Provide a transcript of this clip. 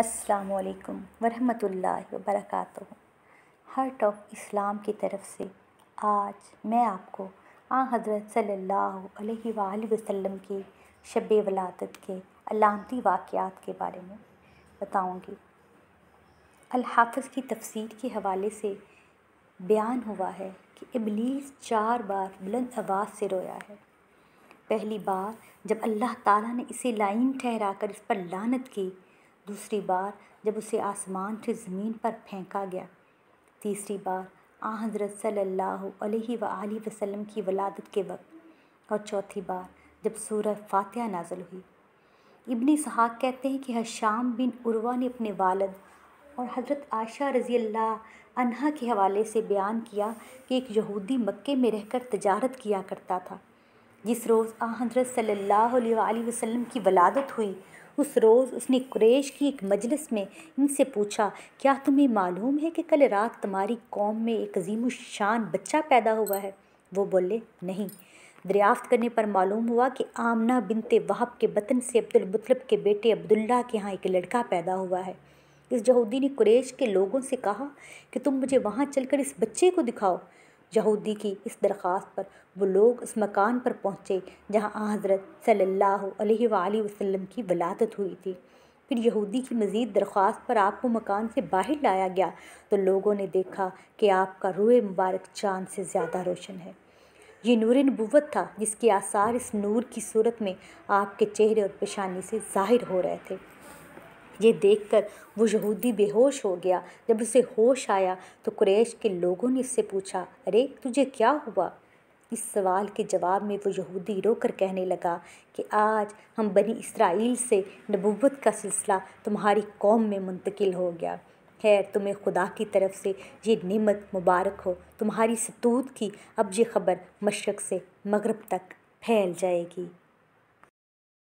असलकम वालेकुम वरहमतुल्लाहि हार्ट हर्ट ऑफ इस्लाम की तरफ से आज मैं आपको आ हज़रत सल्ला वसम के शब वलादत के अलामती वाक़ात के बारे में बताऊँगी अलहाफ़ की तफसीर के हवाले से बयान हुआ है कि इबलीस चार बार बुलंद आवाज़ से रोया है पहली बार जब अल्लाह ताला ने इसे लाइन ठहरा कर इस पर लानत की दूसरी बार जब उसे आसमान से ज़मीन पर फेंका गया तीसरी बार आ हज़रत सल्लल्लाहु अलैहि वसल्लम की वलादत के वक्त और चौथी बार जब सूरह फातिहा नाजल हुई इबन सहाक कहते हैं कि हशाम बिन उर्वा ने अपने वालद और हज़रत आशा रज़ी अल्लाह के हवाले से बयान किया कि एक यहूदी मक्के में रहकर तजारत किया करता था जिस रोज़ आ हज़रत सल्लल्लाहु की वलादत हुई उस रोज़ उसने कुरेश की एक मजलिस में इनसे पूछा क्या तुम्हें मालूम है कि कल रात तुम्हारी कौम में एक अजीम शान बच्चा पैदा हुआ है वो बोले नहीं दरियाफ्त करने पर मालूम हुआ कि आमना बिनते वहाब के बतन से अब्दुलमतलब के बेटे अब्दुल्ला के यहाँ एक लड़का पैदा हुआ है इस जहूदी ने कुरेश के लोगों से कहा कि तुम मुझे वहाँ चलकर इस बच्चे को दिखाओ यहूदी की इस दरख्वास्त पर वो लोग उस मकान पर पहुँचे जहाँ हज़रत सल्ला वसम की वलादत हुई थी फिर यहूदी की मज़ीद दरख्वास्त पर आपको मकान से बाहर लाया गया तो लोगों ने देखा कि आपका रुए मुबारक चाँद से ज़्यादा रोशन है ये नूर नबूत था जिसके आसार इस नूर की सूरत में आपके चेहरे और पेशानी से ज़ाहिर हो रहे थे ये देखकर वो यहूदी बेहोश हो गया जब उसे होश आया तो कुरैश के लोगों ने उससे पूछा अरे तुझे क्या हुआ इस सवाल के जवाब में वो यहूदी रोकर कहने लगा कि आज हम बनी इसराइल से नबूवत का सिलसिला तुम्हारी कौम में मुंतकिल हो गया खैर तुम्हें खुदा की तरफ से ये नेमत मुबारक हो तुम्हारी सतूत की अब ये खबर मशरक़ से मगरब तक फैल जाएगी